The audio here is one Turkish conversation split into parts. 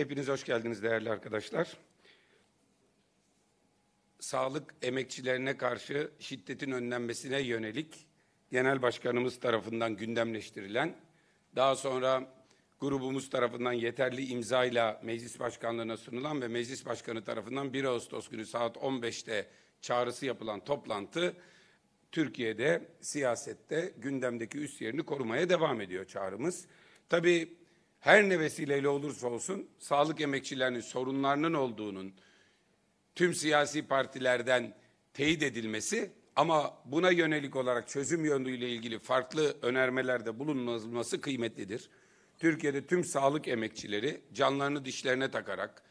Hepiniz hoş geldiniz değerli arkadaşlar. Sağlık emekçilerine karşı şiddetin önlenmesine yönelik Genel Başkanımız tarafından gündemleştirilen, daha sonra grubumuz tarafından yeterli imzayla Meclis Başkanlığı'na sunulan ve Meclis Başkanı tarafından 1 Ağustos günü saat 15'te çağrısı yapılan toplantı Türkiye'de siyasette gündemdeki üst yerini korumaya devam ediyor çağrımız. Tabii her ne vesileyle olursa olsun sağlık emekçilerinin sorunlarının olduğunun tüm siyasi partilerden teyit edilmesi ama buna yönelik olarak çözüm yönüyle ilgili farklı önermelerde bulunulması kıymetlidir. Türkiye'de tüm sağlık emekçileri canlarını dişlerine takarak,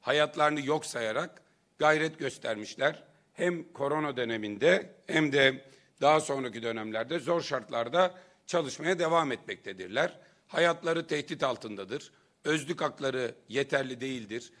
hayatlarını yok sayarak gayret göstermişler. Hem korona döneminde hem de daha sonraki dönemlerde zor şartlarda çalışmaya devam etmektedirler hayatları tehdit altındadır. Özlük hakları yeterli değildir.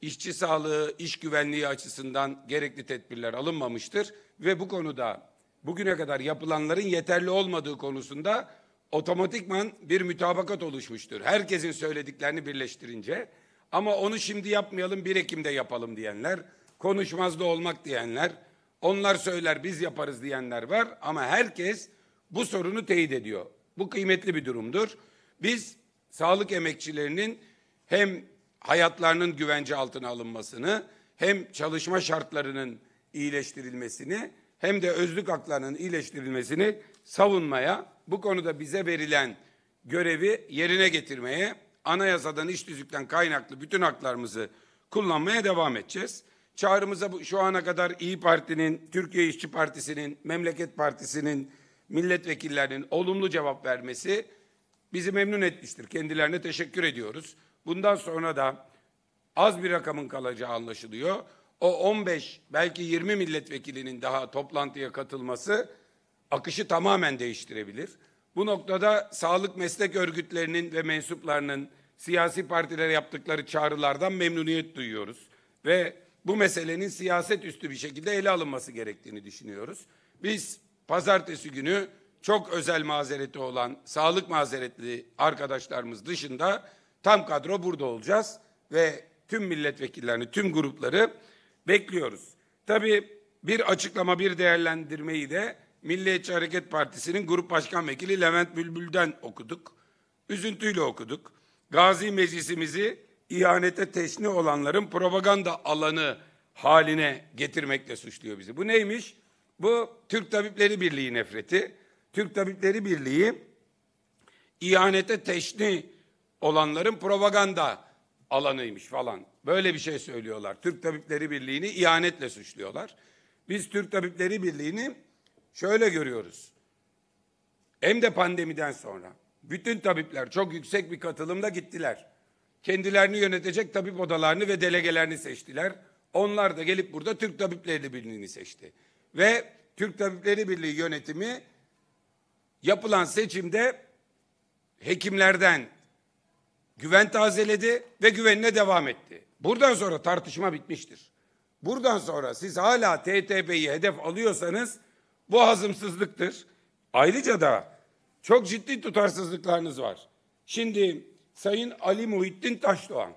İşçi sağlığı, iş güvenliği açısından gerekli tedbirler alınmamıştır ve bu konuda bugüne kadar yapılanların yeterli olmadığı konusunda otomatikman bir mütabakat oluşmuştur. Herkesin söylediklerini birleştirince ama onu şimdi yapmayalım 1 Ekim'de yapalım diyenler, konuşmaz da olmak diyenler, onlar söyler biz yaparız diyenler var ama herkes bu sorunu teyit ediyor. Bu kıymetli bir durumdur. Biz sağlık emekçilerinin hem hayatlarının güvence altına alınmasını, hem çalışma şartlarının iyileştirilmesini, hem de özlük haklarının iyileştirilmesini savunmaya, bu konuda bize verilen görevi yerine getirmeye, anayasadan, iş tüzükten kaynaklı bütün haklarımızı kullanmaya devam edeceğiz. Çağrımıza bu, şu ana kadar İyi Parti'nin, Türkiye İşçi Partisi'nin, Memleket Partisi'nin, milletvekillerinin olumlu cevap vermesi bizi memnun etmiştir. Kendilerine teşekkür ediyoruz. Bundan sonra da az bir rakamın kalacağı anlaşılıyor. O 15 belki 20 milletvekilinin daha toplantıya katılması akışı tamamen değiştirebilir. Bu noktada sağlık meslek örgütlerinin ve mensuplarının siyasi partilere yaptıkları çağrılardan memnuniyet duyuyoruz ve bu meselenin siyaset üstü bir şekilde ele alınması gerektiğini düşünüyoruz. Biz pazartesi günü çok özel mazereti olan sağlık mazeretli arkadaşlarımız dışında tam kadro burada olacağız ve tüm milletvekillerini, tüm grupları bekliyoruz. Tabii bir açıklama, bir değerlendirmeyi de Milliyetçi Hareket Partisi'nin Grup Başkan Vekili Levent Bülbül'den okuduk. Üzüntüyle okuduk. Gazi Meclisimizi ihanete teşni olanların propaganda alanı haline getirmekle suçluyor bizi. Bu neymiş? Bu Türk Tabipleri Birliği nefreti. Türk Tabipleri Birliği ihanete teşni olanların propaganda alanıymış falan. Böyle bir şey söylüyorlar. Türk Tabipleri Birliği'ni ihanetle suçluyorlar. Biz Türk Tabipleri Birliği'ni şöyle görüyoruz. Hem de pandemiden sonra bütün tabipler çok yüksek bir katılımla gittiler. Kendilerini yönetecek tabip odalarını ve delegelerini seçtiler. Onlar da gelip burada Türk Tabipleri Birliği'ni seçti. Ve Türk Tabipleri Birliği yönetimi yapılan seçimde hekimlerden güven tazeledi ve güvenine devam etti. Buradan sonra tartışma bitmiştir. Buradan sonra siz hala TTP'yi hedef alıyorsanız bu hazımsızlıktır. Ayrıca da çok ciddi tutarsızlıklarınız var. Şimdi Sayın Ali Muhittin Taşdoğan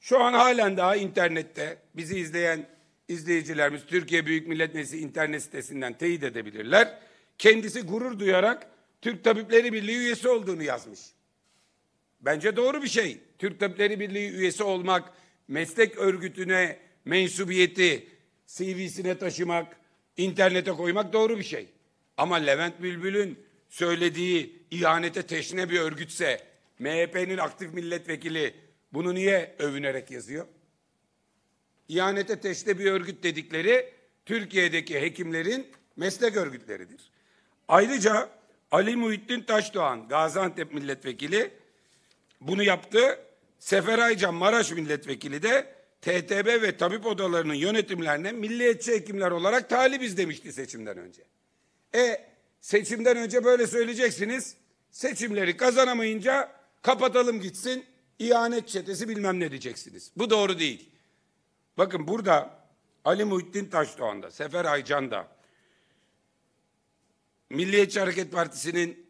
şu an halen daha internette bizi izleyen izleyicilerimiz Türkiye Büyük Millet Meclisi internet sitesinden teyit edebilirler kendisi gurur duyarak Türk Tabipleri Birliği üyesi olduğunu yazmış. Bence doğru bir şey. Türk Tabipleri Birliği üyesi olmak, meslek örgütüne mensubiyeti CV'sine taşımak, internete koymak doğru bir şey. Ama Levent Bülbül'ün söylediği ihanete teşne bir örgütse MHP'nin aktif milletvekili bunu niye övünerek yazıyor? İhanete teşne bir örgüt dedikleri Türkiye'deki hekimlerin meslek örgütleridir. Ayrıca Ali Muhittin Taşdoğan, Gaziantep milletvekili bunu yaptı. Sefer Aycan, Maraş milletvekili de TTB ve tabip odalarının yönetimlerine milliyetçi hekimler olarak talibiz demişti seçimden önce. E seçimden önce böyle söyleyeceksiniz. Seçimleri kazanamayınca kapatalım gitsin. İhanet çetesi bilmem ne diyeceksiniz. Bu doğru değil. Bakın burada Ali Muhittin Taşdoğan'da, Sefer Aycan Milliyetçi Hareket Partisi'nin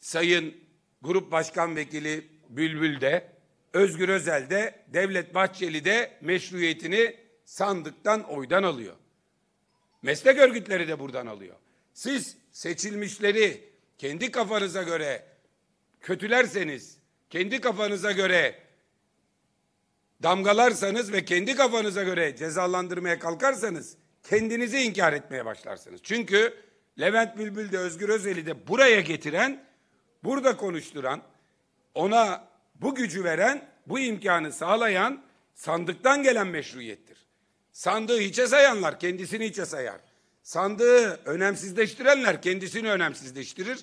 Sayın Grup Başkan Vekili Bülbül de, Özgür Özel de, Devlet Bahçeli de meşruiyetini sandıktan oydan alıyor. Meslek örgütleri de buradan alıyor. Siz seçilmişleri kendi kafanıza göre kötülerseniz, kendi kafanıza göre damgalarsanız ve kendi kafanıza göre cezalandırmaya kalkarsanız kendinizi inkar etmeye başlarsınız. Çünkü Levent Bülbül de Özgür Özel'i de buraya getiren, burada konuşturan, ona bu gücü veren, bu imkanı sağlayan sandıktan gelen meşruiyettir. Sandığı hiçe sayanlar kendisini hiçe sayar. Sandığı önemsizleştirenler kendisini önemsizleştirir.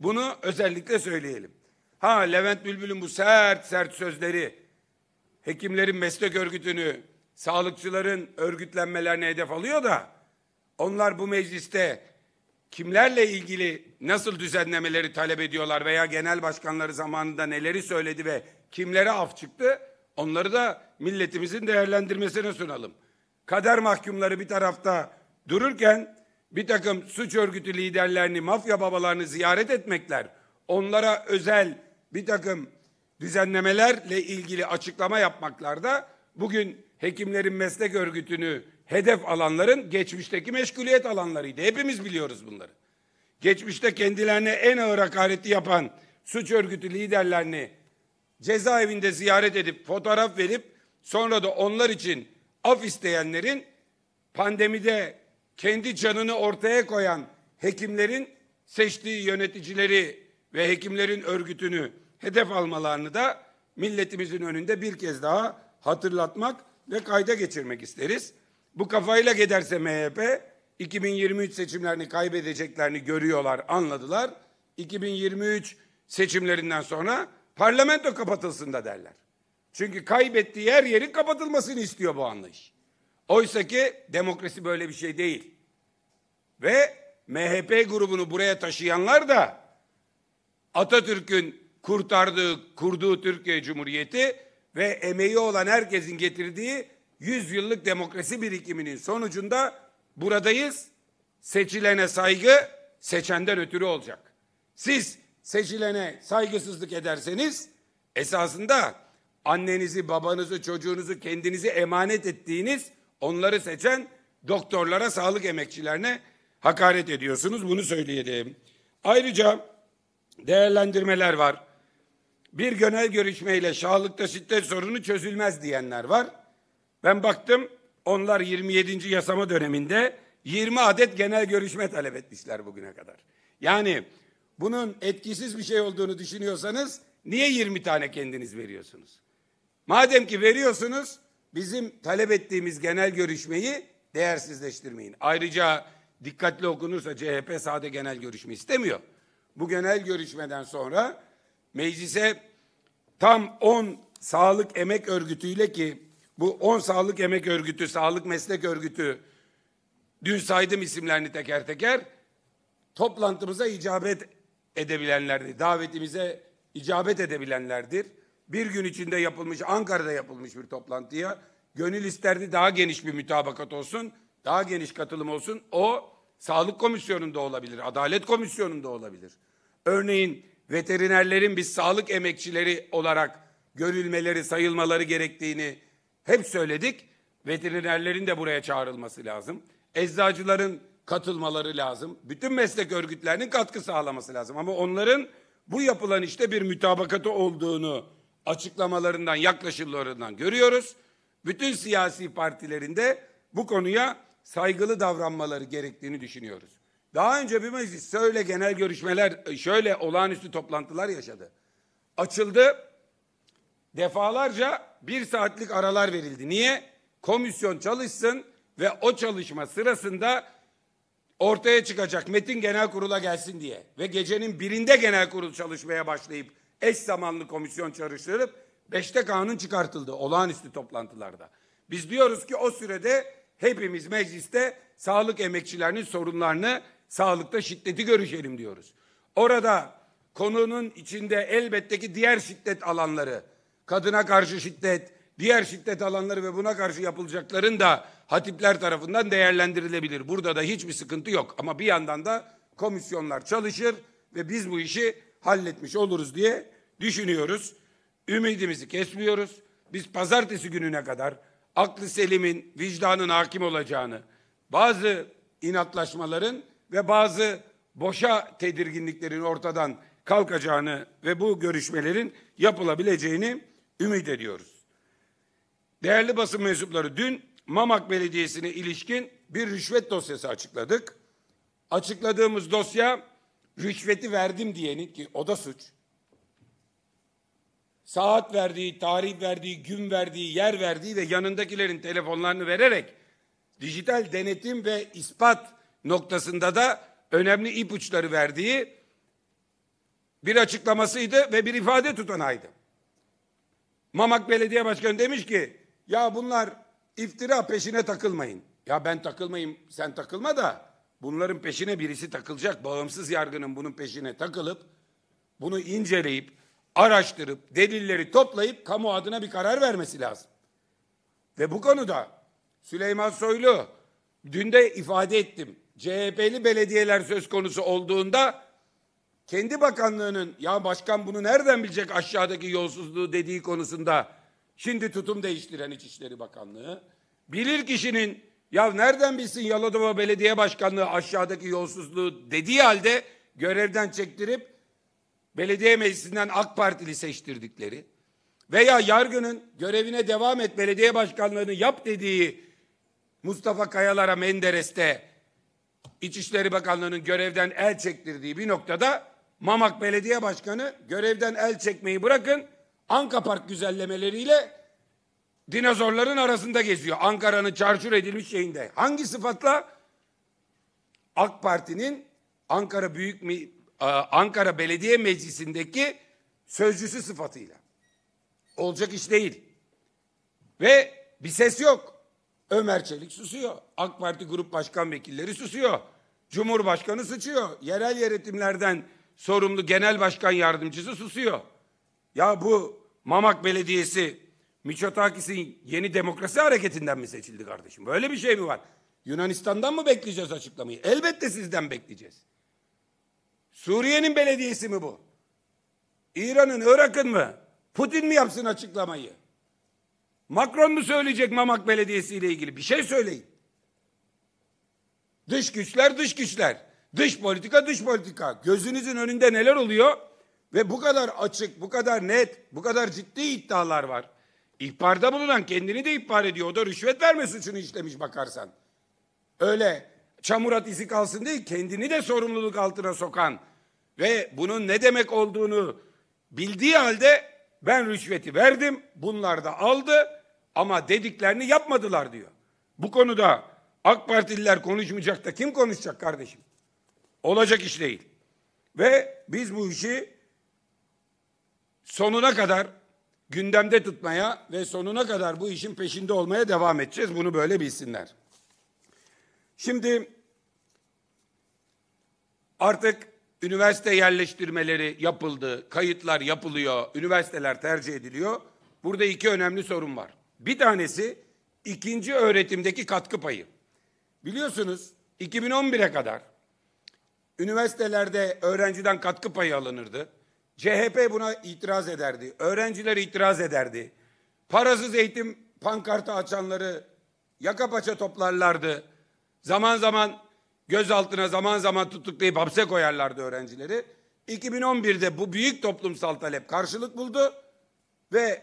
Bunu özellikle söyleyelim. Ha Levent Bülbül'ün bu sert sert sözleri, hekimlerin meslek örgütünü, sağlıkçıların örgütlenmelerine hedef alıyor da, onlar bu mecliste kimlerle ilgili nasıl düzenlemeleri talep ediyorlar veya genel başkanları zamanında neleri söyledi ve kimlere af çıktı onları da milletimizin değerlendirmesine sunalım. Kader mahkumları bir tarafta dururken bir takım suç örgütü liderlerini, mafya babalarını ziyaret etmekler, onlara özel bir takım düzenlemelerle ilgili açıklama yapmaklar da bugün hekimlerin meslek örgütünü hedef alanların geçmişteki meşguliyet alanlarıydı. Hepimiz biliyoruz bunları. Geçmişte kendilerine en ağır hakareti yapan suç örgütü liderlerini cezaevinde ziyaret edip fotoğraf verip sonra da onlar için af isteyenlerin pandemide kendi canını ortaya koyan hekimlerin seçtiği yöneticileri ve hekimlerin örgütünü hedef almalarını da milletimizin önünde bir kez daha hatırlatmak ve kayda geçirmek isteriz. Bu kafayla giderse MHP 2023 seçimlerini kaybedeceklerini görüyorlar, anladılar. 2023 seçimlerinden sonra parlamento kapatılsın da derler. Çünkü kaybettiği her yerin kapatılmasını istiyor bu anlayış. Oysa ki demokrasi böyle bir şey değil. Ve MHP grubunu buraya taşıyanlar da Atatürk'ün kurtardığı, kurduğu Türkiye Cumhuriyeti ve emeği olan herkesin getirdiği Yüzyıllık demokrasi birikiminin sonucunda buradayız. Seçilene saygı seçenden ötürü olacak. Siz seçilene saygısızlık ederseniz esasında annenizi, babanızı, çocuğunuzu kendinizi emanet ettiğiniz onları seçen doktorlara, sağlık emekçilerine hakaret ediyorsunuz. Bunu söyleyelim. Ayrıca değerlendirmeler var. Bir genel görüşmeyle sağlıkta şiddet sorunu çözülmez diyenler var. Ben baktım onlar 27. yasama döneminde 20 adet genel görüşme talep etmişler bugüne kadar. Yani bunun etkisiz bir şey olduğunu düşünüyorsanız niye 20 tane kendiniz veriyorsunuz? Madem ki veriyorsunuz bizim talep ettiğimiz genel görüşmeyi değersizleştirmeyin. Ayrıca dikkatli okunursa CHP sade genel görüşme istemiyor. Bu genel görüşmeden sonra meclise tam 10 sağlık emek örgütüyle ki bu 10 sağlık emek örgütü, sağlık meslek örgütü, dün saydım isimlerini teker teker, toplantımıza icabet edebilenlerdir. Davetimize icabet edebilenlerdir. Bir gün içinde yapılmış, Ankara'da yapılmış bir toplantıya gönül isterdi daha geniş bir mütabakat olsun, daha geniş katılım olsun. O sağlık komisyonunda olabilir, adalet komisyonunda olabilir. Örneğin veterinerlerin biz sağlık emekçileri olarak görülmeleri, sayılmaları gerektiğini hep söyledik. Veterinerlerin de buraya çağrılması lazım. Eczacıların katılmaları lazım. Bütün meslek örgütlerinin katkı sağlaması lazım. Ama onların bu yapılan işte bir mütabakatı olduğunu açıklamalarından, yaklaşımlarından görüyoruz. Bütün siyasi partilerin de bu konuya saygılı davranmaları gerektiğini düşünüyoruz. Daha önce bir meclis şöyle genel görüşmeler, şöyle olağanüstü toplantılar yaşadı. Açıldı, defalarca bir saatlik aralar verildi. Niye? Komisyon çalışsın ve o çalışma sırasında ortaya çıkacak metin genel kurula gelsin diye. Ve gecenin birinde genel kurul çalışmaya başlayıp eş zamanlı komisyon çalıştırıp beşte kanun çıkartıldı olağanüstü toplantılarda. Biz diyoruz ki o sürede hepimiz mecliste sağlık emekçilerinin sorunlarını sağlıkta şiddeti görüşelim diyoruz. Orada konunun içinde elbette ki diğer şiddet alanları kadına karşı şiddet, diğer şiddet alanları ve buna karşı yapılacakların da hatipler tarafından değerlendirilebilir. Burada da hiçbir sıkıntı yok. Ama bir yandan da komisyonlar çalışır ve biz bu işi halletmiş oluruz diye düşünüyoruz. Ümidimizi kesmiyoruz. Biz pazartesi gününe kadar aklı selimin, vicdanın hakim olacağını, bazı inatlaşmaların ve bazı boşa tedirginliklerin ortadan kalkacağını ve bu görüşmelerin yapılabileceğini ümit ediyoruz. Değerli basın mensupları dün Mamak Belediyesi'ne ilişkin bir rüşvet dosyası açıkladık. Açıkladığımız dosya rüşveti verdim diyenin ki o da suç. Saat verdiği, tarih verdiği, gün verdiği, yer verdiği ve yanındakilerin telefonlarını vererek dijital denetim ve ispat noktasında da önemli ipuçları verdiği bir açıklamasıydı ve bir ifade tutanağıydı. Mamak Belediye Başkanı demiş ki ya bunlar iftira peşine takılmayın. Ya ben takılmayayım sen takılma da bunların peşine birisi takılacak. Bağımsız yargının bunun peşine takılıp bunu inceleyip araştırıp delilleri toplayıp kamu adına bir karar vermesi lazım. Ve bu konuda Süleyman Soylu dün de ifade ettim. CHP'li belediyeler söz konusu olduğunda kendi bakanlığının ya başkan bunu nereden bilecek aşağıdaki yolsuzluğu dediği konusunda şimdi tutum değiştiren İçişleri Bakanlığı bilir kişinin ya nereden bilsin Yaladova Belediye Başkanlığı aşağıdaki yolsuzluğu dediği halde görevden çektirip belediye meclisinden AK Partili seçtirdikleri veya yargının görevine devam et belediye başkanlığını yap dediği Mustafa Kayalar'a Menderes'te İçişleri Bakanlığı'nın görevden el çektirdiği bir noktada Mamak Belediye Başkanı görevden el çekmeyi bırakın Anka Park güzellemeleriyle dinozorların arasında geziyor. Ankara'nın çarçur edilmiş şeyinde. Hangi sıfatla? AK Parti'nin Ankara Büyük Ankara Belediye Meclisi'ndeki sözcüsü sıfatıyla. Olacak iş değil. Ve bir ses yok. Ömer Çelik susuyor. AK Parti Grup Başkan Vekilleri susuyor. Cumhurbaşkanı sıçıyor. Yerel yönetimlerden sorumlu genel başkan yardımcısı susuyor. Ya bu Mamak Belediyesi Miçotakis'in yeni demokrasi hareketinden mi seçildi kardeşim? Böyle bir şey mi var? Yunanistan'dan mı bekleyeceğiz açıklamayı? Elbette sizden bekleyeceğiz. Suriye'nin belediyesi mi bu? İran'ın, Irak'ın mı? Putin mi yapsın açıklamayı? Macron mu söyleyecek Mamak Belediyesi ile ilgili? Bir şey söyleyin. Dış güçler dış güçler. Dış politika dış politika. Gözünüzün önünde neler oluyor? Ve bu kadar açık, bu kadar net, bu kadar ciddi iddialar var. İhbarda bulunan kendini de ihbar ediyor. O da rüşvet verme suçunu işlemiş bakarsan. Öyle çamur at izi kalsın değil, kendini de sorumluluk altına sokan ve bunun ne demek olduğunu bildiği halde ben rüşveti verdim, bunlar da aldı ama dediklerini yapmadılar diyor. Bu konuda AK Partililer konuşmayacak da kim konuşacak kardeşim? Olacak iş değil. Ve biz bu işi sonuna kadar gündemde tutmaya ve sonuna kadar bu işin peşinde olmaya devam edeceğiz. Bunu böyle bilsinler. Şimdi artık üniversite yerleştirmeleri yapıldı, kayıtlar yapılıyor, üniversiteler tercih ediliyor. Burada iki önemli sorun var. Bir tanesi ikinci öğretimdeki katkı payı. Biliyorsunuz 2011'e kadar Üniversitelerde öğrenciden katkı payı alınırdı. CHP buna itiraz ederdi. Öğrenciler itiraz ederdi. Parasız eğitim pankartı açanları yaka paça toplarlardı. Zaman zaman gözaltına zaman zaman tutuklayıp hapse koyarlardı öğrencileri. 2011'de bu büyük toplumsal talep karşılık buldu ve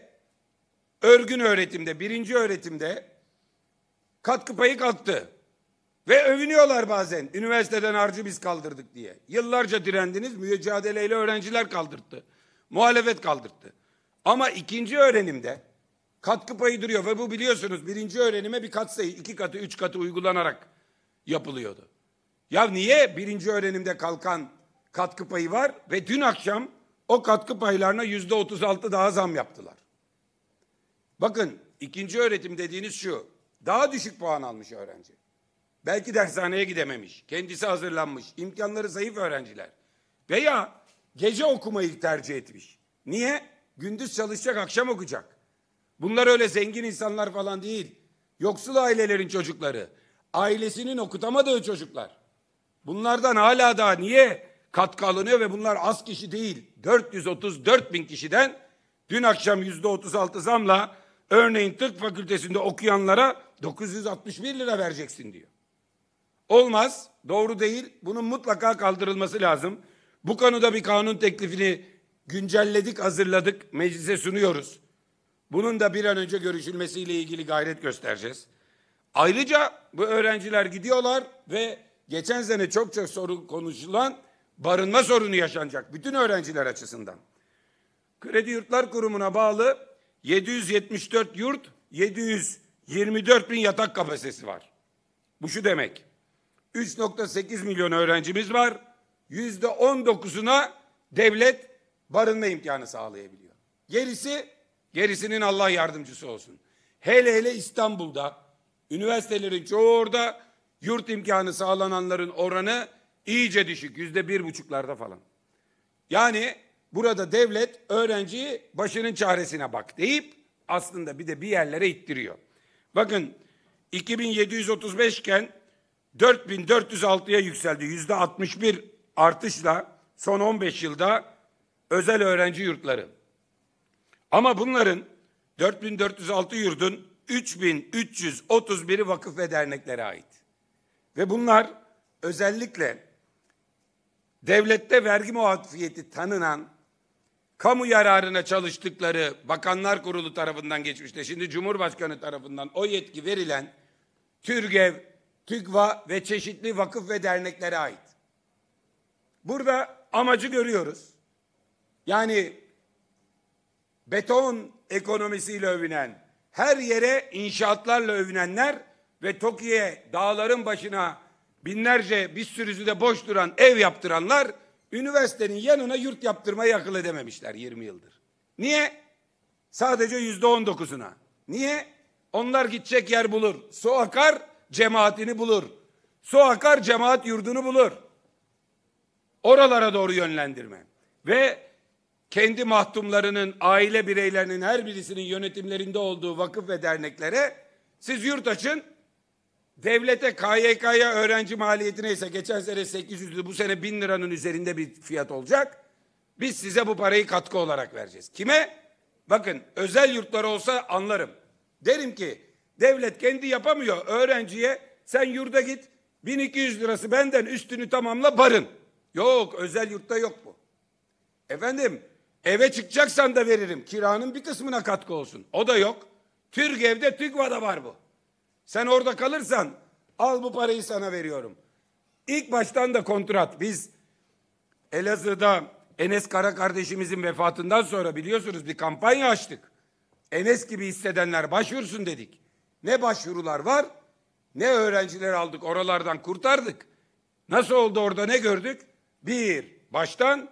örgün öğretimde, birinci öğretimde katkı payı kalktı. Ve övünüyorlar bazen. Üniversiteden harcı biz kaldırdık diye. Yıllarca direndiniz, mücadeleyle öğrenciler kaldırdı. Muhalefet kaldırdı. Ama ikinci öğrenimde katkı payı duruyor ve bu biliyorsunuz birinci öğrenime bir kat katsayı, iki katı, üç katı uygulanarak yapılıyordu. Ya niye birinci öğrenimde kalkan katkı payı var ve dün akşam o katkı paylarına yüzde otuz altı daha zam yaptılar. Bakın ikinci öğretim dediğiniz şu, daha düşük puan almış öğrenci. Belki dershaneye gidememiş. Kendisi hazırlanmış. imkanları zayıf öğrenciler. Veya gece okumayı tercih etmiş. Niye? Gündüz çalışacak, akşam okuyacak. Bunlar öyle zengin insanlar falan değil. Yoksul ailelerin çocukları. Ailesinin okutamadığı çocuklar. Bunlardan hala da niye katkı alınıyor ve bunlar az kişi değil. 434 bin kişiden dün akşam yüzde 36 zamla örneğin tıp fakültesinde okuyanlara 961 lira vereceksin diyor. Olmaz, doğru değil. Bunun mutlaka kaldırılması lazım. Bu konuda bir kanun teklifini güncelledik, hazırladık, meclise sunuyoruz. Bunun da bir an önce görüşülmesiyle ilgili gayret göstereceğiz. Ayrıca bu öğrenciler gidiyorlar ve geçen sene çokça soru konuşulan barınma sorunu yaşanacak bütün öğrenciler açısından. Kredi Yurtlar Kurumu'na bağlı 774 yurt, 724 bin yatak kapasitesi var. Bu şu demek. 3.8 milyon öğrencimiz var. Yüzde 19'una devlet barınma imkanı sağlayabiliyor. Gerisi, gerisinin Allah yardımcısı olsun. Hele hele İstanbul'da, üniversitelerin çoğu orada, yurt imkanı sağlananların oranı iyice düşük. Yüzde bir buçuklarda falan. Yani burada devlet öğrenciyi başının çaresine bak deyip aslında bir de bir yerlere ittiriyor. Bakın 2735 iken 4406'ya yükseldi. Yüzde 61 artışla son 15 yılda özel öğrenci yurtları. Ama bunların 4406 yurdun 3331'i vakıf ve derneklere ait. Ve bunlar özellikle devlette vergi muafiyeti tanınan kamu yararına çalıştıkları Bakanlar Kurulu tarafından geçmişte şimdi Cumhurbaşkanı tarafından o yetki verilen TÜRGEV TÜGVA ve çeşitli vakıf ve derneklere ait. Burada amacı görüyoruz. Yani beton ekonomisiyle övünen, her yere inşaatlarla övünenler ve TOKİ'ye dağların başına binlerce bir sürüsü de boş duran ev yaptıranlar üniversitenin yanına yurt yaptırmayı akıl edememişler 20 yıldır. Niye? Sadece yüzde on dokuzuna. Niye? Onlar gidecek yer bulur. Su akar, cemaatini bulur. Su akar cemaat yurdunu bulur. Oralara doğru yönlendirme. Ve kendi mahtumlarının, aile bireylerinin her birisinin yönetimlerinde olduğu vakıf ve derneklere siz yurt açın, devlete KYK'ya öğrenci maliyeti neyse geçen sene 800 bu sene 1000 liranın üzerinde bir fiyat olacak. Biz size bu parayı katkı olarak vereceğiz. Kime? Bakın özel yurtlar olsa anlarım. Derim ki Devlet kendi yapamıyor. Öğrenciye sen yurda git 1200 lirası benden üstünü tamamla barın. Yok özel yurtta yok bu. Efendim eve çıkacaksan da veririm. Kiranın bir kısmına katkı olsun. O da yok. Türk evde Türk TÜGVA'da var bu. Sen orada kalırsan al bu parayı sana veriyorum. İlk baştan da kontrat. Biz Elazığ'da Enes Kara kardeşimizin vefatından sonra biliyorsunuz bir kampanya açtık. Enes gibi hissedenler başvursun dedik. Ne başvurular var ne öğrenciler aldık oralardan kurtardık. Nasıl oldu orada ne gördük? Bir, baştan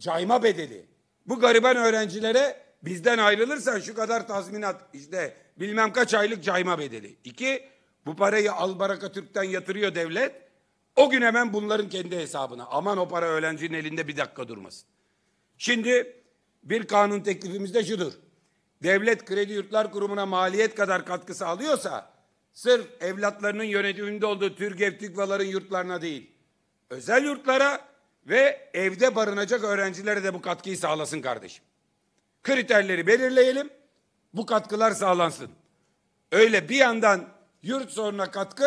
cayma bedeli. Bu gariban öğrencilere bizden ayrılırsan şu kadar tazminat işte bilmem kaç aylık cayma bedeli. İki, bu parayı Albaraka Türk'ten yatırıyor devlet. O gün hemen bunların kendi hesabına. Aman o para öğrencinin elinde bir dakika durmasın. Şimdi bir kanun teklifimiz de şudur. Devlet Kredi Yurtlar Kurumu'na maliyet kadar katkı sağlıyorsa, sırf evlatlarının yönetiminde olduğu TÜRGEV TÜGVA'ların yurtlarına değil, özel yurtlara ve evde barınacak öğrencilere de bu katkıyı sağlasın kardeşim. Kriterleri belirleyelim, bu katkılar sağlansın. Öyle bir yandan yurt sonuna katkı,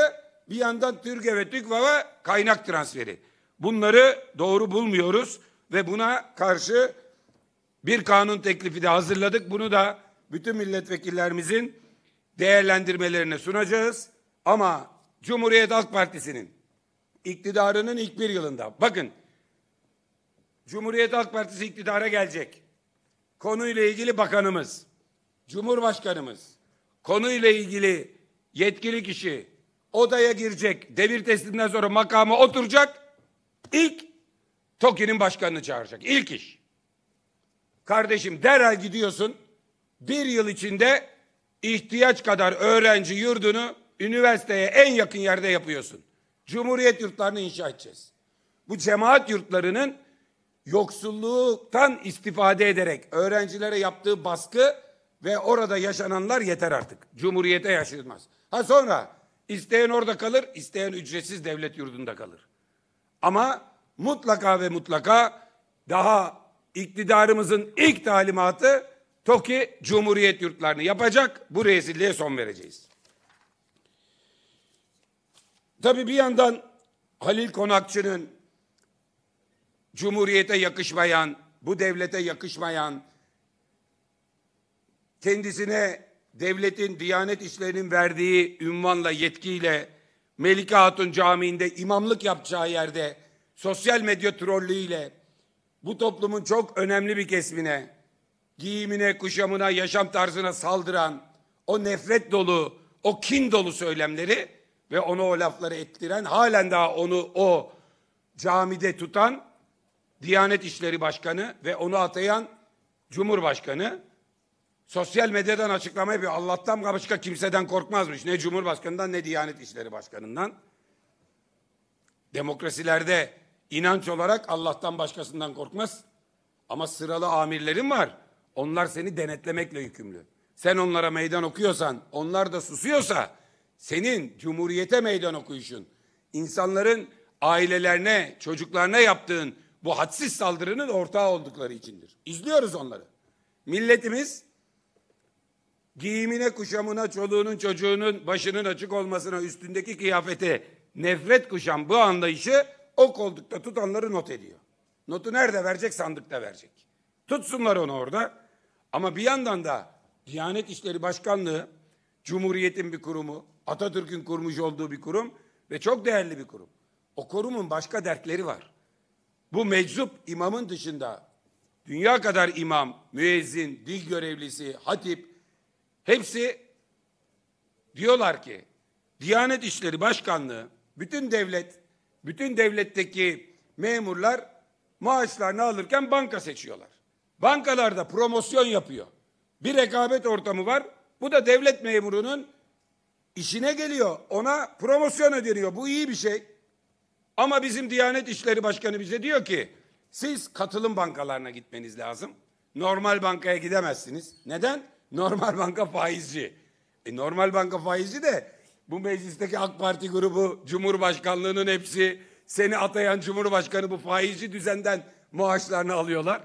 bir yandan TÜRGEV ve TÜGVA'ya kaynak transferi. Bunları doğru bulmuyoruz ve buna karşı bir kanun teklifi de hazırladık. Bunu da bütün milletvekillerimizin değerlendirmelerine sunacağız. Ama Cumhuriyet Halk Partisi'nin iktidarının ilk bir yılında bakın Cumhuriyet Halk Partisi iktidara gelecek. Konuyla ilgili bakanımız, Cumhurbaşkanımız, konuyla ilgili yetkili kişi odaya girecek. Devir tesliminden sonra makamı oturacak. İlk TOKİ'nin başkanını çağıracak. İlk iş. Kardeşim derhal gidiyorsun. Bir yıl içinde ihtiyaç kadar öğrenci yurdunu üniversiteye en yakın yerde yapıyorsun. Cumhuriyet yurtlarını inşa edeceğiz. Bu cemaat yurtlarının yoksulluktan istifade ederek öğrencilere yaptığı baskı ve orada yaşananlar yeter artık. Cumhuriyete yaşanmaz. Ha sonra isteyen orada kalır, isteyen ücretsiz devlet yurdunda kalır. Ama mutlaka ve mutlaka daha iktidarımızın ilk talimatı TOKİ Cumhuriyet yurtlarını yapacak. Bu rezilliğe son vereceğiz. Tabii bir yandan Halil Konakçı'nın Cumhuriyete yakışmayan, bu devlete yakışmayan, kendisine devletin, diyanet işlerinin verdiği ünvanla, yetkiyle Melike Hatun Camii'nde imamlık yapacağı yerde sosyal medya trollüğüyle bu toplumun çok önemli bir kesmine, giyimine, kuşamına, yaşam tarzına saldıran o nefret dolu, o kin dolu söylemleri ve ona o lafları ettiren, halen daha onu o camide tutan Diyanet İşleri Başkanı ve onu atayan Cumhurbaşkanı sosyal medyadan açıklama yapıyor. Allah'tan başka kimseden korkmazmış. Ne Cumhurbaşkanından ne Diyanet İşleri Başkanı'ndan. Demokrasilerde İnanç olarak Allah'tan başkasından korkmaz. Ama sıralı amirlerin var. Onlar seni denetlemekle yükümlü. Sen onlara meydan okuyorsan, onlar da susuyorsa senin cumhuriyete meydan okuyuşun, insanların ailelerine, çocuklarına yaptığın bu hadsiz saldırının ortağı oldukları içindir. İzliyoruz onları. Milletimiz giyimine, kuşamına, çoluğunun, çocuğunun başının açık olmasına, üstündeki kıyafete nefret kuşan bu anlayışı o koldukta tutanları not ediyor. Notu nerede verecek? Sandıkta verecek. Tutsunlar onu orada. Ama bir yandan da Diyanet İşleri Başkanlığı, Cumhuriyet'in bir kurumu, Atatürk'ün kurmuş olduğu bir kurum ve çok değerli bir kurum. O kurumun başka dertleri var. Bu meczup imamın dışında dünya kadar imam, müezzin, dil görevlisi, hatip hepsi diyorlar ki Diyanet İşleri Başkanlığı bütün devlet bütün devletteki memurlar maaşlarını alırken banka seçiyorlar. Bankalarda promosyon yapıyor. Bir rekabet ortamı var. Bu da devlet memurunun işine geliyor. Ona promosyon ödeniyor. Bu iyi bir şey. Ama bizim Diyanet İşleri Başkanı bize diyor ki siz katılım bankalarına gitmeniz lazım. Normal bankaya gidemezsiniz. Neden? Normal banka faizci. E normal banka faizci de bu meclisteki AK Parti grubu, Cumhurbaşkanlığının hepsi, seni atayan Cumhurbaşkanı bu faizci düzenden maaşlarını alıyorlar.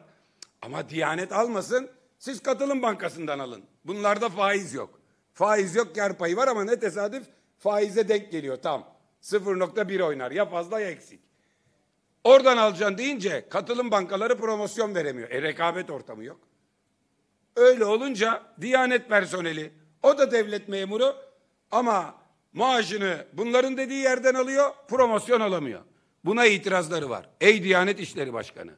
Ama Diyanet almasın, siz katılım bankasından alın. Bunlarda faiz yok. Faiz yok, yer payı var ama ne tesadüf faize denk geliyor tam. 0.1 oynar ya fazla ya eksik. Oradan alacaksın deyince katılım bankaları promosyon veremiyor. E rekabet ortamı yok. Öyle olunca Diyanet personeli o da devlet memuru ama maaşını bunların dediği yerden alıyor, promosyon alamıyor. Buna itirazları var. Ey Diyanet İşleri Başkanı,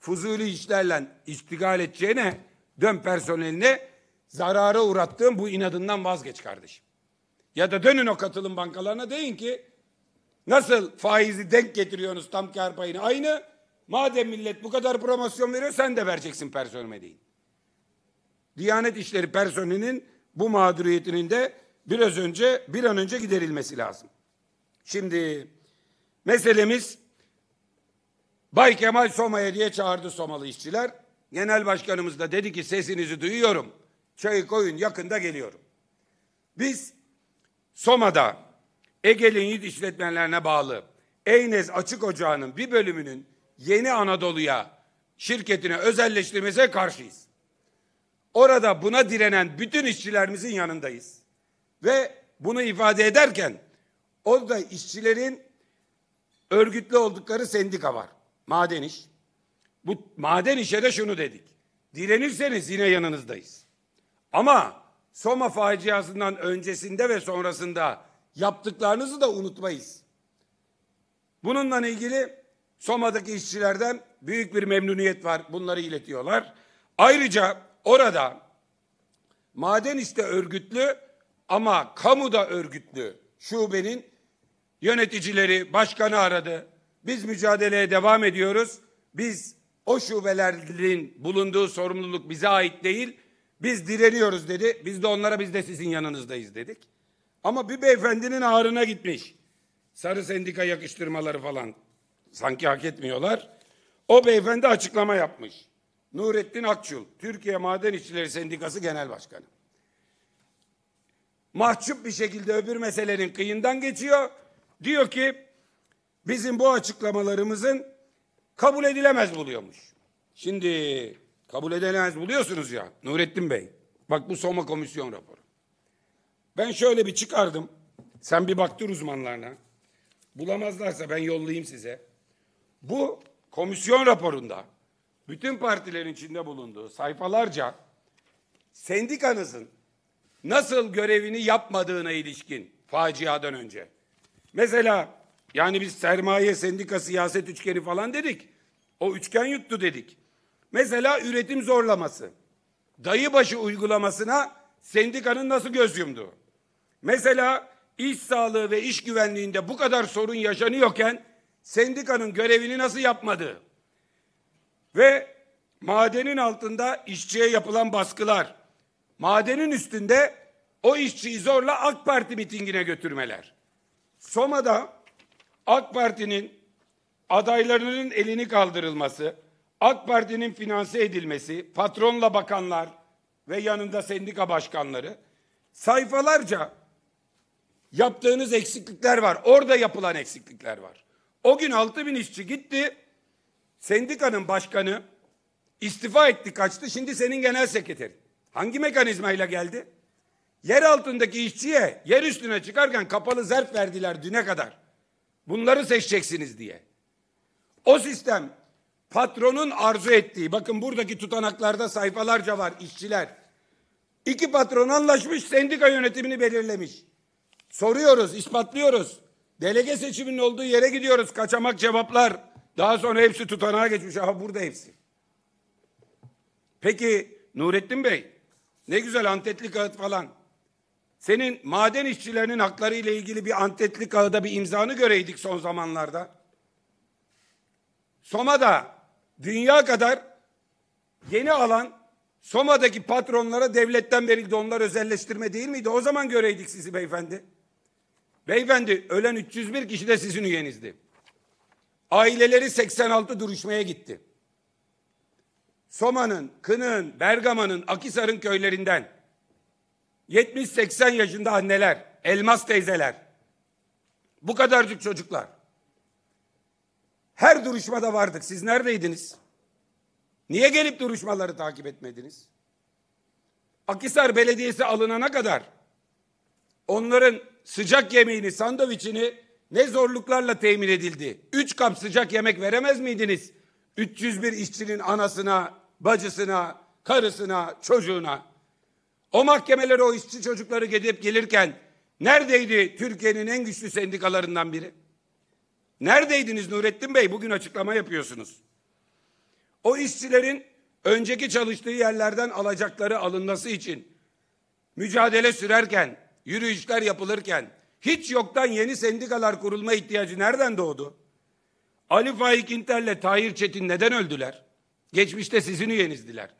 fuzuli işlerle istigal edeceğine dön personeline zarara uğrattığın bu inadından vazgeç kardeşim. Ya da dönün o katılım bankalarına deyin ki nasıl faizi denk getiriyorsunuz tam kar payını aynı. Madem millet bu kadar promosyon veriyor sen de vereceksin personelime deyin. Diyanet İşleri personelinin bu mağduriyetinin de biraz önce bir an önce giderilmesi lazım. Şimdi meselemiz Bay Kemal Soma'ya diye çağırdı Somalı işçiler. Genel başkanımız da dedi ki sesinizi duyuyorum. Çayı koyun yakında geliyorum. Biz Soma'da Ege'nin Yiğit işletmelerine bağlı Eynez Açık Ocağı'nın bir bölümünün Yeni Anadolu'ya şirketine özelleştirmesine karşıyız. Orada buna direnen bütün işçilerimizin yanındayız. Ve bunu ifade ederken o da işçilerin örgütlü oldukları sendika var. Maden iş. Bu maden işe de şunu dedik. Direnirseniz yine yanınızdayız. Ama Soma faciasından öncesinde ve sonrasında yaptıklarınızı da unutmayız. Bununla ilgili Soma'daki işçilerden büyük bir memnuniyet var. Bunları iletiyorlar. Ayrıca orada maden işte örgütlü ama kamuda örgütlü şubenin yöneticileri, başkanı aradı. Biz mücadeleye devam ediyoruz. Biz o şubelerin bulunduğu sorumluluk bize ait değil. Biz direniyoruz dedi. Biz de onlara biz de sizin yanınızdayız dedik. Ama bir beyefendinin ağrına gitmiş. Sarı sendika yakıştırmaları falan sanki hak etmiyorlar. O beyefendi açıklama yapmış. Nurettin Akçul, Türkiye Maden İşçileri Sendikası Genel Başkanı mahcup bir şekilde öbür meselenin kıyından geçiyor. Diyor ki bizim bu açıklamalarımızın kabul edilemez buluyormuş. Şimdi kabul edilemez buluyorsunuz ya Nurettin Bey. Bak bu Soma Komisyon raporu. Ben şöyle bir çıkardım. Sen bir baktır uzmanlarına. Bulamazlarsa ben yollayayım size. Bu komisyon raporunda bütün partilerin içinde bulunduğu sayfalarca sendikanızın nasıl görevini yapmadığına ilişkin faciadan önce. Mesela yani biz sermaye, sendika, siyaset üçgeni falan dedik. O üçgen yuttu dedik. Mesela üretim zorlaması. Dayıbaşı uygulamasına sendikanın nasıl göz yumdu? Mesela iş sağlığı ve iş güvenliğinde bu kadar sorun yaşanıyorken sendikanın görevini nasıl yapmadı? Ve madenin altında işçiye yapılan baskılar, madenin üstünde o işçiyi zorla AK Parti mitingine götürmeler. Soma'da AK Parti'nin adaylarının elini kaldırılması, AK Parti'nin finanse edilmesi, patronla bakanlar ve yanında sendika başkanları sayfalarca yaptığınız eksiklikler var. Orada yapılan eksiklikler var. O gün 6 bin işçi gitti. Sendikanın başkanı istifa etti kaçtı. Şimdi senin genel sekreterin. Hangi mekanizmayla geldi? Yer altındaki işçiye yer üstüne çıkarken kapalı zerf verdiler düne kadar. Bunları seçeceksiniz diye. O sistem patronun arzu ettiği, bakın buradaki tutanaklarda sayfalarca var işçiler. İki patron anlaşmış, sendika yönetimini belirlemiş. Soruyoruz, ispatlıyoruz. Delege seçiminin olduğu yere gidiyoruz. Kaçamak cevaplar. Daha sonra hepsi tutanağa geçmiş. Aha burada hepsi. Peki Nurettin Bey, ne güzel antetli kağıt falan. Senin maden işçilerinin hakları ile ilgili bir antetli kağıda bir imzanı göreydik son zamanlarda. Soma'da dünya kadar yeni alan Soma'daki patronlara devletten verildi. Onlar özelleştirme değil miydi? O zaman göreydik sizi beyefendi. Beyefendi ölen 301 kişi de sizin üyenizdi. Aileleri 86 duruşmaya gitti. Soma'nın, Kınık'ın, Bergama'nın, Akisar'ın köylerinden 70-80 yaşında anneler, elmas teyzeler, bu kadarcık çocuklar. Her duruşmada vardık. Siz neredeydiniz? Niye gelip duruşmaları takip etmediniz? Akisar Belediyesi alınana kadar onların sıcak yemeğini, sandviçini ne zorluklarla temin edildi? Üç kap sıcak yemek veremez miydiniz? 301 işçinin anasına, bacısına, karısına, çocuğuna. O mahkemelere o işçi çocukları gidip gelirken neredeydi Türkiye'nin en güçlü sendikalarından biri? Neredeydiniz Nurettin Bey? Bugün açıklama yapıyorsunuz. O işçilerin önceki çalıştığı yerlerden alacakları alınması için mücadele sürerken, yürüyüşler yapılırken hiç yoktan yeni sendikalar kurulma ihtiyacı nereden doğdu? Ali Faik İnter'le Tahir Çetin neden öldüler? Geçmişte sizin üyenizdiler.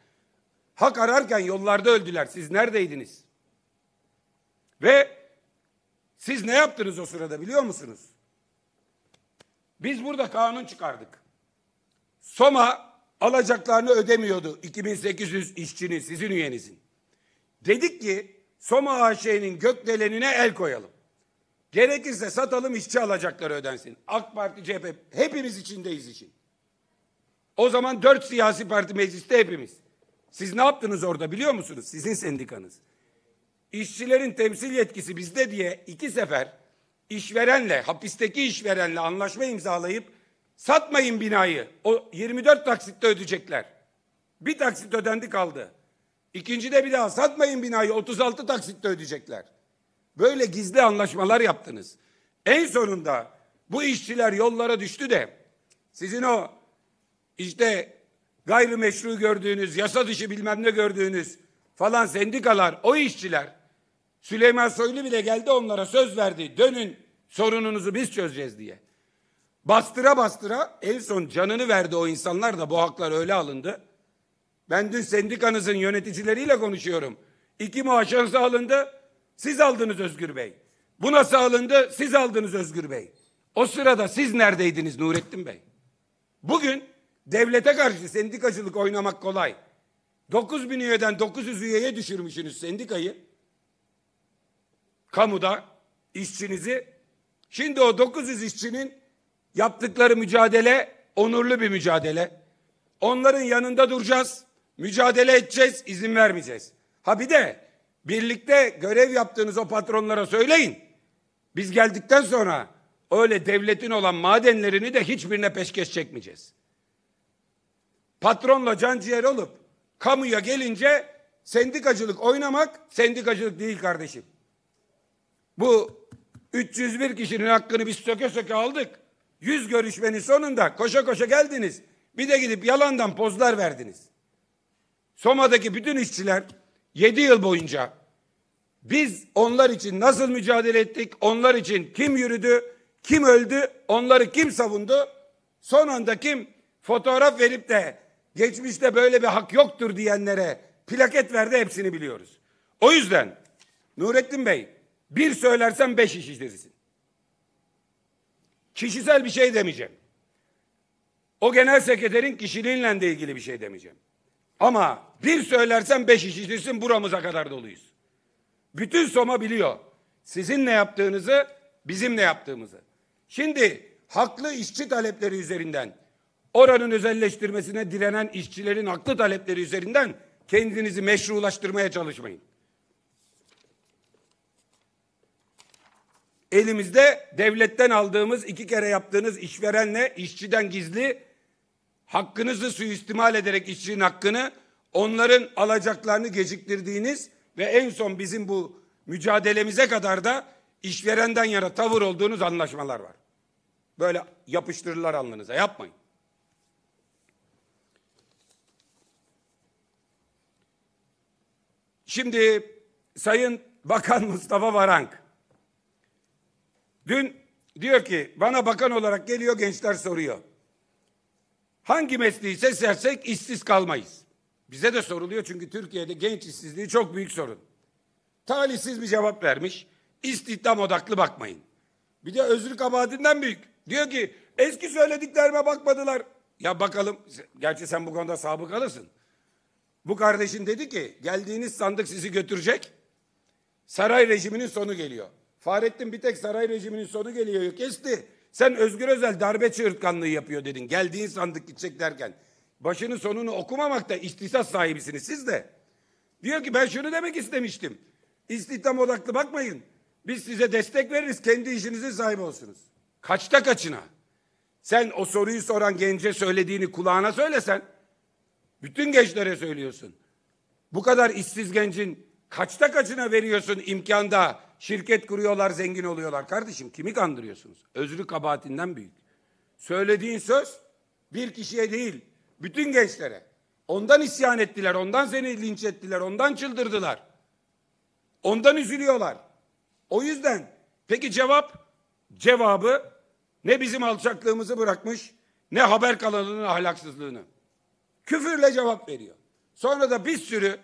Hak ararken yollarda öldüler. Siz neredeydiniz? Ve siz ne yaptınız o sırada biliyor musunuz? Biz burada kanun çıkardık. Soma alacaklarını ödemiyordu 2800 işçinin sizin üyenizin. Dedik ki Soma AŞ'nin gökdelenine el koyalım. Gerekirse satalım işçi alacakları ödensin. AK Parti CHP hepimiz içindeyiz için. O zaman dört siyasi parti mecliste hepimiz. Siz ne yaptınız orada biliyor musunuz? Sizin sendikanız. İşçilerin temsil yetkisi bizde diye iki sefer işverenle, hapisteki işverenle anlaşma imzalayıp satmayın binayı. O 24 taksitte ödeyecekler. Bir taksit ödendi kaldı. İkinci de bir daha satmayın binayı 36 taksitte ödeyecekler. Böyle gizli anlaşmalar yaptınız. En sonunda bu işçiler yollara düştü de sizin o işte gayrimeşru gördüğünüz, yasa dışı bilmem ne gördüğünüz falan sendikalar, o işçiler Süleyman Soylu bile geldi onlara söz verdi. Dönün sorununuzu biz çözeceğiz diye. Bastıra bastıra en son canını verdi o insanlar da bu haklar öyle alındı. Ben dün sendikanızın yöneticileriyle konuşuyorum. İki maaşınız alındı, siz aldınız Özgür Bey. Bu nasıl alındı, siz aldınız Özgür Bey. O sırada siz neredeydiniz Nurettin Bey? Bugün Devlete karşı sendikacılık oynamak kolay. 9 bin üyeden 900 üyeye düşürmüşsünüz sendikayı. Kamuda işçinizi. Şimdi o 900 işçinin yaptıkları mücadele onurlu bir mücadele. Onların yanında duracağız. Mücadele edeceğiz, izin vermeyeceğiz. Ha bir de birlikte görev yaptığınız o patronlara söyleyin. Biz geldikten sonra öyle devletin olan madenlerini de hiçbirine peşkeş çekmeyeceğiz patronla can ciğer olup kamuya gelince sendikacılık oynamak sendikacılık değil kardeşim. Bu 301 kişinin hakkını biz söke söke aldık. 100 görüşmenin sonunda koşa koşa geldiniz. Bir de gidip yalandan pozlar verdiniz. Soma'daki bütün işçiler 7 yıl boyunca biz onlar için nasıl mücadele ettik? Onlar için kim yürüdü? Kim öldü? Onları kim savundu? Son anda kim fotoğraf verip de geçmişte böyle bir hak yoktur diyenlere plaket verdi hepsini biliyoruz. O yüzden Nurettin Bey bir söylersen beş iş işletirsin. Kişisel bir şey demeyeceğim. O genel sekreterin kişiliğinle de ilgili bir şey demeyeceğim. Ama bir söylersen beş iş işletirsin buramıza kadar doluyuz. Bütün Soma biliyor. Sizin ne yaptığınızı, bizim ne yaptığımızı. Şimdi haklı işçi talepleri üzerinden oranın özelleştirmesine direnen işçilerin haklı talepleri üzerinden kendinizi meşrulaştırmaya çalışmayın. Elimizde devletten aldığımız iki kere yaptığınız işverenle işçiden gizli hakkınızı suistimal ederek işçinin hakkını onların alacaklarını geciktirdiğiniz ve en son bizim bu mücadelemize kadar da işverenden yana tavır olduğunuz anlaşmalar var. Böyle yapıştırırlar alnınıza yapmayın. Şimdi Sayın Bakan Mustafa Varank dün diyor ki bana bakan olarak geliyor gençler soruyor. Hangi mesleği seçersek işsiz kalmayız. Bize de soruluyor çünkü Türkiye'de genç işsizliği çok büyük sorun. Talihsiz bir cevap vermiş. İstihdam odaklı bakmayın. Bir de özür kabahatinden büyük. Diyor ki eski söylediklerime bakmadılar. Ya bakalım gerçi sen bu konuda sabıkalısın. Bu kardeşin dedi ki geldiğiniz sandık sizi götürecek. Saray rejiminin sonu geliyor. Fahrettin bir tek saray rejiminin sonu geliyor kesti. Sen Özgür Özel darbe çığırtkanlığı yapıyor dedin. Geldiğin sandık gidecek derken. Başını sonunu okumamakta istisas sahibisiniz siz de. Diyor ki ben şunu demek istemiştim. İstihdam odaklı bakmayın. Biz size destek veririz. Kendi işinizin sahibi olsunuz. Kaçta kaçına? Sen o soruyu soran gence söylediğini kulağına söylesen bütün gençlere söylüyorsun. Bu kadar işsiz gencin kaçta kaçına veriyorsun imkanda şirket kuruyorlar, zengin oluyorlar. Kardeşim kimi kandırıyorsunuz? Özrü kabahatinden büyük. Söylediğin söz bir kişiye değil, bütün gençlere. Ondan isyan ettiler, ondan seni linç ettiler, ondan çıldırdılar. Ondan üzülüyorlar. O yüzden peki cevap? Cevabı ne bizim alçaklığımızı bırakmış ne haber kanalının ahlaksızlığını. Küfürle cevap veriyor. Sonra da bir sürü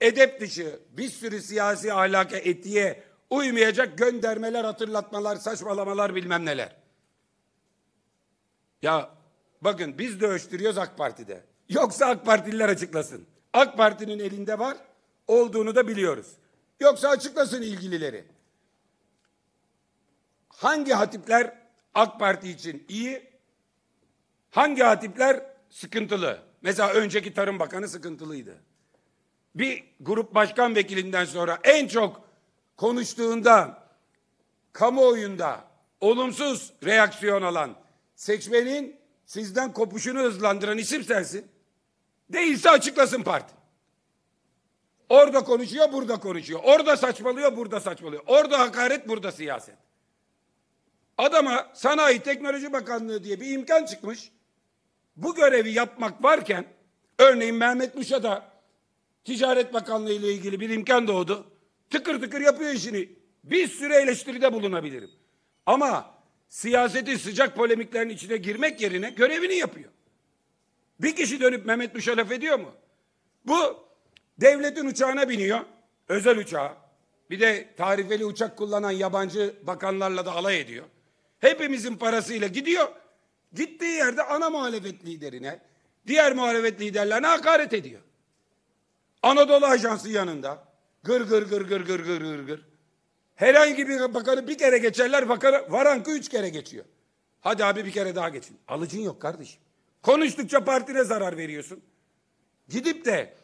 edep dışı, bir sürü siyasi ahlaka, etiğe uymayacak göndermeler, hatırlatmalar, saçmalamalar bilmem neler. Ya bakın biz de ölçtürüyoruz AK Parti'de. Yoksa AK Partililer açıklasın. AK Parti'nin elinde var, olduğunu da biliyoruz. Yoksa açıklasın ilgilileri. Hangi hatipler AK Parti için iyi, hangi hatipler sıkıntılı? Mesela önceki Tarım Bakanı sıkıntılıydı. Bir grup başkan vekilinden sonra en çok konuştuğunda kamuoyunda olumsuz reaksiyon alan seçmenin sizden kopuşunu hızlandıran isim sensin. Değilse açıklasın parti. Orada konuşuyor, burada konuşuyor. Orada saçmalıyor, burada saçmalıyor. Orada hakaret, burada siyaset. Adama Sanayi Teknoloji Bakanlığı diye bir imkan çıkmış bu görevi yapmak varken örneğin Mehmet Muşa'da Ticaret Bakanlığı ile ilgili bir imkan doğdu. Tıkır tıkır yapıyor işini. Bir sürü eleştiride bulunabilirim. Ama siyasetin sıcak polemiklerin içine girmek yerine görevini yapıyor. Bir kişi dönüp Mehmet Muş'a laf ediyor mu? Bu devletin uçağına biniyor. Özel uçağa. Bir de tarifeli uçak kullanan yabancı bakanlarla da alay ediyor. Hepimizin parasıyla gidiyor. Gittiği yerde ana muhalefet liderine, diğer muhalefet liderlerine hakaret ediyor. Anadolu Ajansı yanında. Gır gır gır gır gır gır gır gır. Herhangi bir bakanı bir kere geçerler, bakanı, Varank'ı üç kere geçiyor. Hadi abi bir kere daha geçin. Alıcın yok kardeşim. Konuştukça partine zarar veriyorsun. Gidip de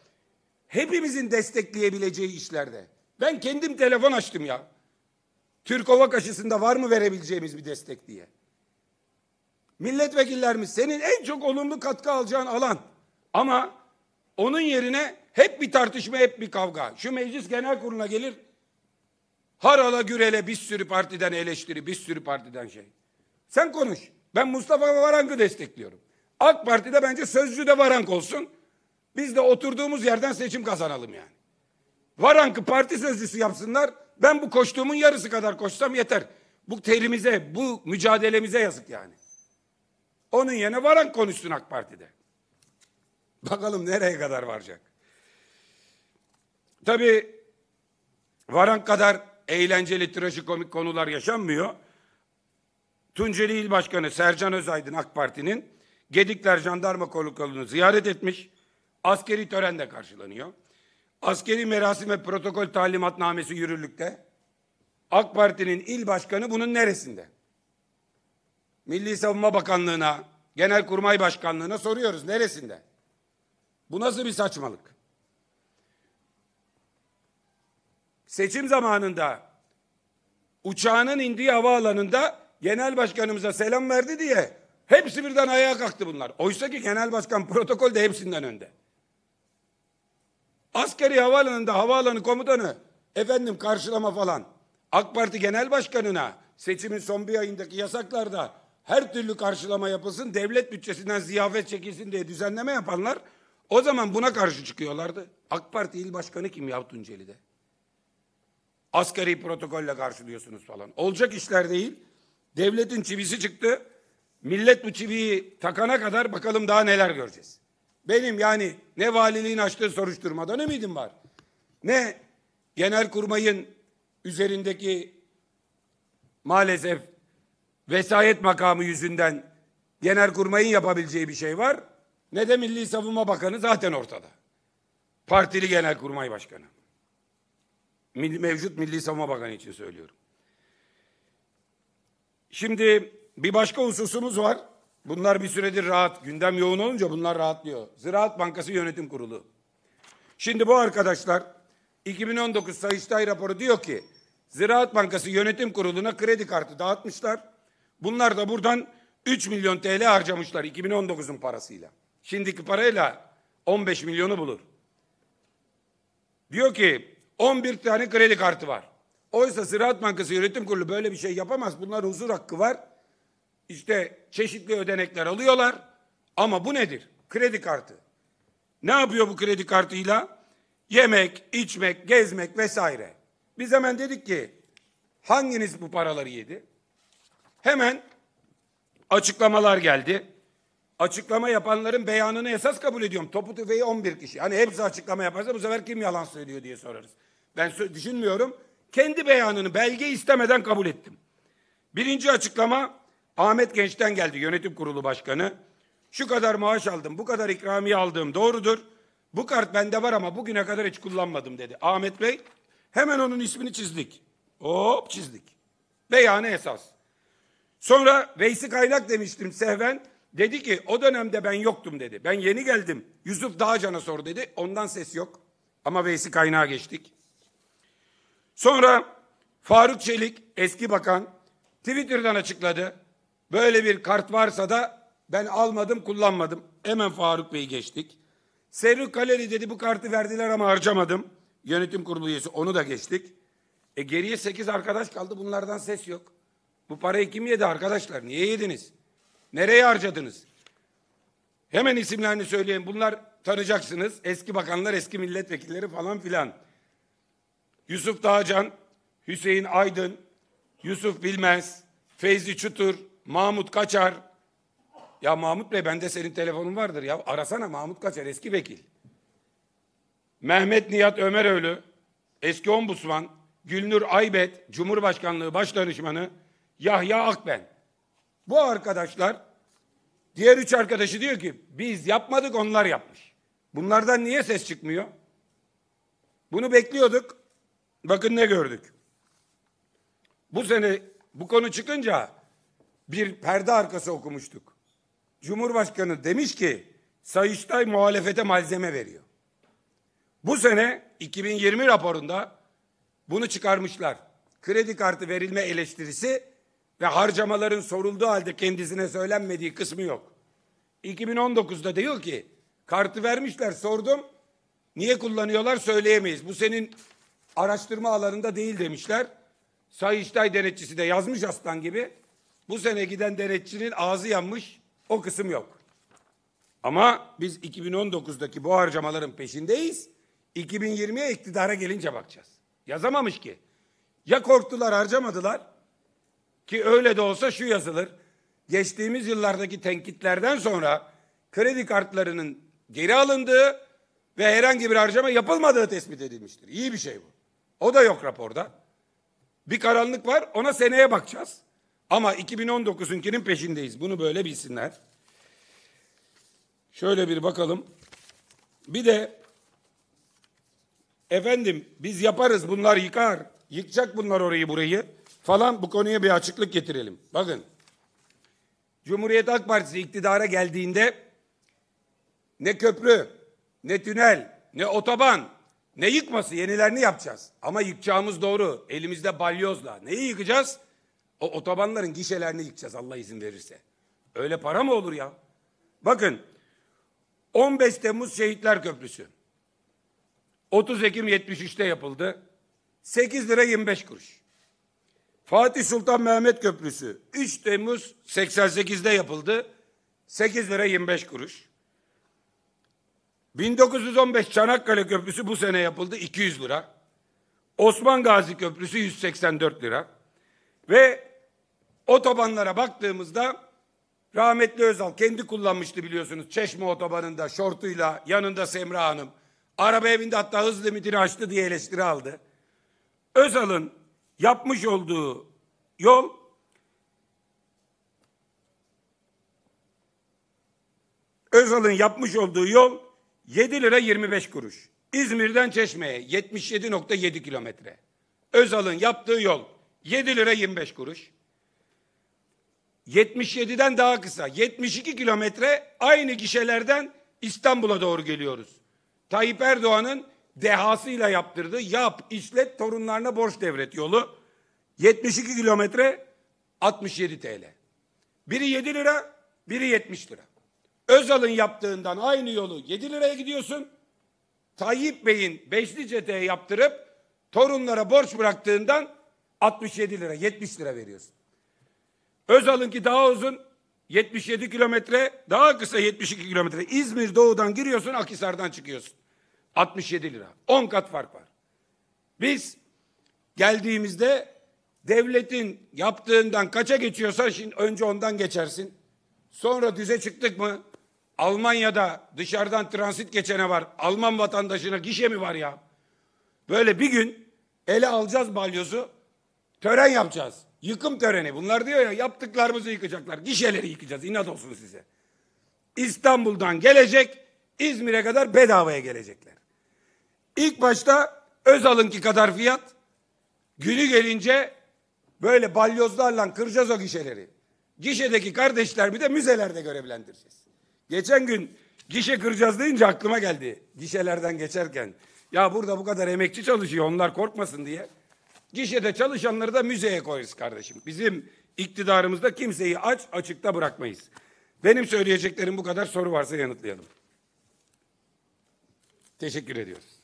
hepimizin destekleyebileceği işlerde. Ben kendim telefon açtım ya. Türk Ova Kaşısı'nda var mı verebileceğimiz bir destek diye milletvekillerimiz senin en çok olumlu katkı alacağın alan. Ama onun yerine hep bir tartışma, hep bir kavga. Şu meclis genel kuruluna gelir. Harala gürele bir sürü partiden eleştiri, bir sürü partiden şey. Sen konuş. Ben Mustafa Varank'ı destekliyorum. AK Parti'de bence sözcü de Varank olsun. Biz de oturduğumuz yerden seçim kazanalım yani. Varank'ı parti sözcüsü yapsınlar. Ben bu koştuğumun yarısı kadar koşsam yeter. Bu terimize, bu mücadelemize yazık yani. Onun yerine varan konuşsun AK Parti'de. Bakalım nereye kadar varacak. Tabii varan kadar eğlenceli, trajikomik konular yaşanmıyor. Tunceli İl Başkanı Sercan Özaydın AK Parti'nin Gedikler Jandarma Kolukalını ziyaret etmiş. Askeri törenle karşılanıyor. Askeri merasim ve protokol talimatnamesi yürürlükte. AK Parti'nin il başkanı bunun neresinde? Milli Savunma Bakanlığı'na, Genelkurmay Başkanlığı'na soruyoruz neresinde? Bu nasıl bir saçmalık? Seçim zamanında uçağının indiği havaalanında genel başkanımıza selam verdi diye hepsi birden ayağa kalktı bunlar. Oysa ki genel başkan protokol de hepsinden önde. Askeri havaalanında havaalanı komutanı efendim karşılama falan AK Parti genel başkanına seçimin son bir ayındaki yasaklarda her türlü karşılama yapılsın, devlet bütçesinden ziyafet çekilsin diye düzenleme yapanlar o zaman buna karşı çıkıyorlardı. AK Parti il başkanı kim ya Tunceli'de? Asgari protokolle karşılıyorsunuz falan. Olacak işler değil. Devletin çivisi çıktı. Millet bu çiviyi takana kadar bakalım daha neler göreceğiz. Benim yani ne valiliğin açtığı soruşturmadan ümidim var. Ne genel kurmayın üzerindeki maalesef vesayet makamı yüzünden Genelkurmay'ın yapabileceği bir şey var. Ne de Milli Savunma Bakanı zaten ortada. Partili Genelkurmay Başkanı. Mevcut Milli Savunma Bakanı için söylüyorum. Şimdi bir başka hususumuz var. Bunlar bir süredir rahat. Gündem yoğun olunca bunlar rahatlıyor. Ziraat Bankası Yönetim Kurulu. Şimdi bu arkadaşlar 2019 Sayıştay raporu diyor ki Ziraat Bankası Yönetim Kurulu'na kredi kartı dağıtmışlar. Bunlar da buradan 3 milyon TL harcamışlar 2019'un parasıyla. Şimdiki parayla 15 milyonu bulur. Diyor ki 11 tane kredi kartı var. Oysa Ziraat Bankası Yönetim Kurulu böyle bir şey yapamaz. Bunlar huzur hakkı var. İşte çeşitli ödenekler alıyorlar. Ama bu nedir? Kredi kartı. Ne yapıyor bu kredi kartıyla? Yemek, içmek, gezmek vesaire. Biz hemen dedik ki hanginiz bu paraları yedi? Hemen açıklamalar geldi. Açıklama yapanların beyanını esas kabul ediyorum. Topu tüfeği 11 kişi. Hani hepsi açıklama yaparsa bu sefer kim yalan söylüyor diye sorarız. Ben düşünmüyorum. Kendi beyanını belge istemeden kabul ettim. Birinci açıklama Ahmet Genç'ten geldi yönetim kurulu başkanı. Şu kadar maaş aldım, bu kadar ikramiye aldığım doğrudur. Bu kart bende var ama bugüne kadar hiç kullanmadım dedi. Ahmet Bey hemen onun ismini çizdik. Hop çizdik. Beyanı esas. Sonra Veysi Kaynak demiştim sehven. Dedi ki o dönemde ben yoktum dedi. Ben yeni geldim. Yusuf Dağcan'a sor dedi. Ondan ses yok. Ama Veysi Kaynak'a geçtik. Sonra Faruk Çelik eski bakan Twitter'dan açıkladı. Böyle bir kart varsa da ben almadım kullanmadım. Hemen Faruk Bey'i geçtik. Serru Kaleri dedi bu kartı verdiler ama harcamadım. Yönetim kurulu üyesi onu da geçtik. E geriye sekiz arkadaş kaldı bunlardan ses yok. Bu parayı kim yedi arkadaşlar? Niye yediniz? Nereye harcadınız? Hemen isimlerini söyleyeyim. Bunlar tanıyacaksınız. Eski bakanlar, eski milletvekilleri falan filan. Yusuf Dağcan, Hüseyin Aydın, Yusuf Bilmez, Feyzi Çutur, Mahmut Kaçar. Ya Mahmut Bey bende senin telefonun vardır ya. Arasana Mahmut Kaçar eski vekil. Mehmet Nihat Ömeröğlü, eski ombusman, Gülnur Aybet, Cumhurbaşkanlığı Başdanışmanı, Yahya Akben. Bu arkadaşlar diğer üç arkadaşı diyor ki biz yapmadık onlar yapmış. Bunlardan niye ses çıkmıyor? Bunu bekliyorduk. Bakın ne gördük. Bu sene bu konu çıkınca bir perde arkası okumuştuk. Cumhurbaşkanı demiş ki Sayıştay muhalefete malzeme veriyor. Bu sene 2020 raporunda bunu çıkarmışlar. Kredi kartı verilme eleştirisi ve harcamaların sorulduğu halde kendisine söylenmediği kısmı yok. 2019'da diyor ki kartı vermişler sordum. Niye kullanıyorlar söyleyemeyiz. Bu senin araştırma alanında değil demişler. Sayıştay denetçisi de yazmış aslan gibi. Bu sene giden denetçinin ağzı yanmış. O kısım yok. Ama biz 2019'daki bu harcamaların peşindeyiz. 2020'ye iktidara gelince bakacağız. Yazamamış ki. Ya korktular harcamadılar ki öyle de olsa şu yazılır. Geçtiğimiz yıllardaki tenkitlerden sonra kredi kartlarının geri alındığı ve herhangi bir harcama yapılmadığı tespit edilmiştir. İyi bir şey bu. O da yok raporda. Bir karanlık var ona seneye bakacağız. Ama 2019'unkinin peşindeyiz. Bunu böyle bilsinler. Şöyle bir bakalım. Bir de efendim biz yaparız bunlar yıkar. Yıkacak bunlar orayı burayı falan bu konuya bir açıklık getirelim. Bakın. Cumhuriyet Halk Partisi iktidara geldiğinde ne köprü, ne tünel, ne otoban, ne yıkması yenilerini yapacağız. Ama yıkacağımız doğru. Elimizde balyozla. Neyi yıkacağız? O otobanların gişelerini yıkacağız Allah izin verirse. Öyle para mı olur ya? Bakın 15 Temmuz Şehitler Köprüsü. 30 Ekim 73'te yapıldı. 8 lira 25 kuruş. Fatih Sultan Mehmet Köprüsü 3 Temmuz 88'de yapıldı. 8 lira 25 kuruş. 1915 Çanakkale Köprüsü bu sene yapıldı 200 lira. Osman Gazi Köprüsü 184 lira. Ve otobanlara baktığımızda rahmetli Özal kendi kullanmıştı biliyorsunuz. Çeşme otobanında şortuyla yanında Semra Hanım. Araba evinde hatta hız limitini açtı diye eleştiri aldı. Özal'ın yapmış olduğu yol Özal'ın yapmış olduğu yol 7 lira 25 kuruş. İzmir'den Çeşme'ye 77.7 kilometre. Özal'ın yaptığı yol 7 lira 25 kuruş. 77'den daha kısa 72 kilometre aynı gişelerden İstanbul'a doğru geliyoruz. Tayyip Erdoğan'ın dehasıyla yaptırdı. Yap, işlet, torunlarına borç devret yolu. 72 kilometre 67 TL. Biri 7 lira, biri 70 lira. Özal'ın yaptığından aynı yolu 7 liraya gidiyorsun. Tayyip Bey'in beşli çeteye yaptırıp torunlara borç bıraktığından 67 lira, 70 lira veriyorsun. Özal'ınki daha uzun, 77 kilometre, daha kısa 72 kilometre. İzmir doğudan giriyorsun, Akhisar'dan çıkıyorsun. 67 lira. 10 kat fark var. Biz geldiğimizde devletin yaptığından kaça geçiyorsa şimdi önce ondan geçersin. Sonra düze çıktık mı Almanya'da dışarıdan transit geçene var. Alman vatandaşına gişe mi var ya? Böyle bir gün ele alacağız balyozu. Tören yapacağız. Yıkım töreni. Bunlar diyor ya yaptıklarımızı yıkacaklar. Gişeleri yıkacağız. İnat olsun size. İstanbul'dan gelecek İzmir'e kadar bedavaya gelecekler. İlk başta Özal'ınki kadar fiyat. Günü gelince böyle balyozlarla kıracağız o gişeleri. Gişedeki kardeşler bir de müzelerde görevlendireceğiz. Geçen gün gişe kıracağız deyince aklıma geldi. Gişelerden geçerken. Ya burada bu kadar emekçi çalışıyor onlar korkmasın diye. Gişede çalışanları da müzeye koyarız kardeşim. Bizim iktidarımızda kimseyi aç açıkta bırakmayız. Benim söyleyeceklerim bu kadar soru varsa yanıtlayalım. Teşekkür ediyoruz.